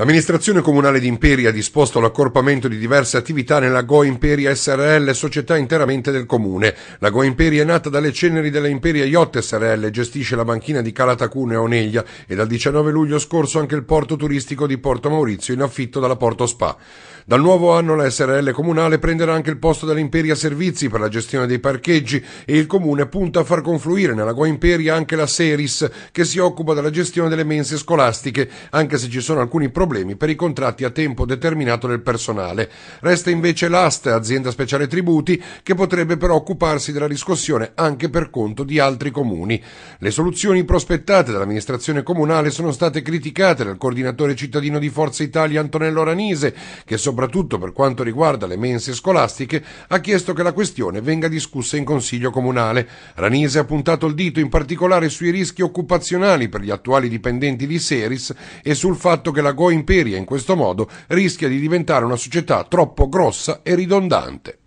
L'amministrazione comunale di Imperia ha disposto l'accorpamento di diverse attività nella Go Imperia SRL, società interamente del comune. La Go Imperia è nata dalle ceneri della Imperia Yacht SRL gestisce la banchina di Calatacune e Oneglia e dal 19 luglio scorso anche il porto turistico di Porto Maurizio in affitto dalla Porto Spa. Dal nuovo anno la SRL comunale prenderà anche il posto dell'Imperia Servizi per la gestione dei parcheggi e il comune punta a far confluire nella Go Imperia anche la Seris che si occupa della gestione delle mense scolastiche, anche se ci sono alcuni problemi problemi per i contratti a tempo determinato del personale. Resta invece l'AST, azienda speciale tributi, che potrebbe però occuparsi della riscossione anche per conto di altri comuni. Le soluzioni prospettate dall'amministrazione comunale sono state criticate dal coordinatore cittadino di Forza Italia Antonello Ranise, che soprattutto per quanto riguarda le mense scolastiche ha chiesto che la questione venga discussa in Consiglio Comunale. Ranise ha puntato il dito in particolare sui rischi occupazionali per gli attuali dipendenti di Seris e sul fatto che la Go imperia in questo modo rischia di diventare una società troppo grossa e ridondante.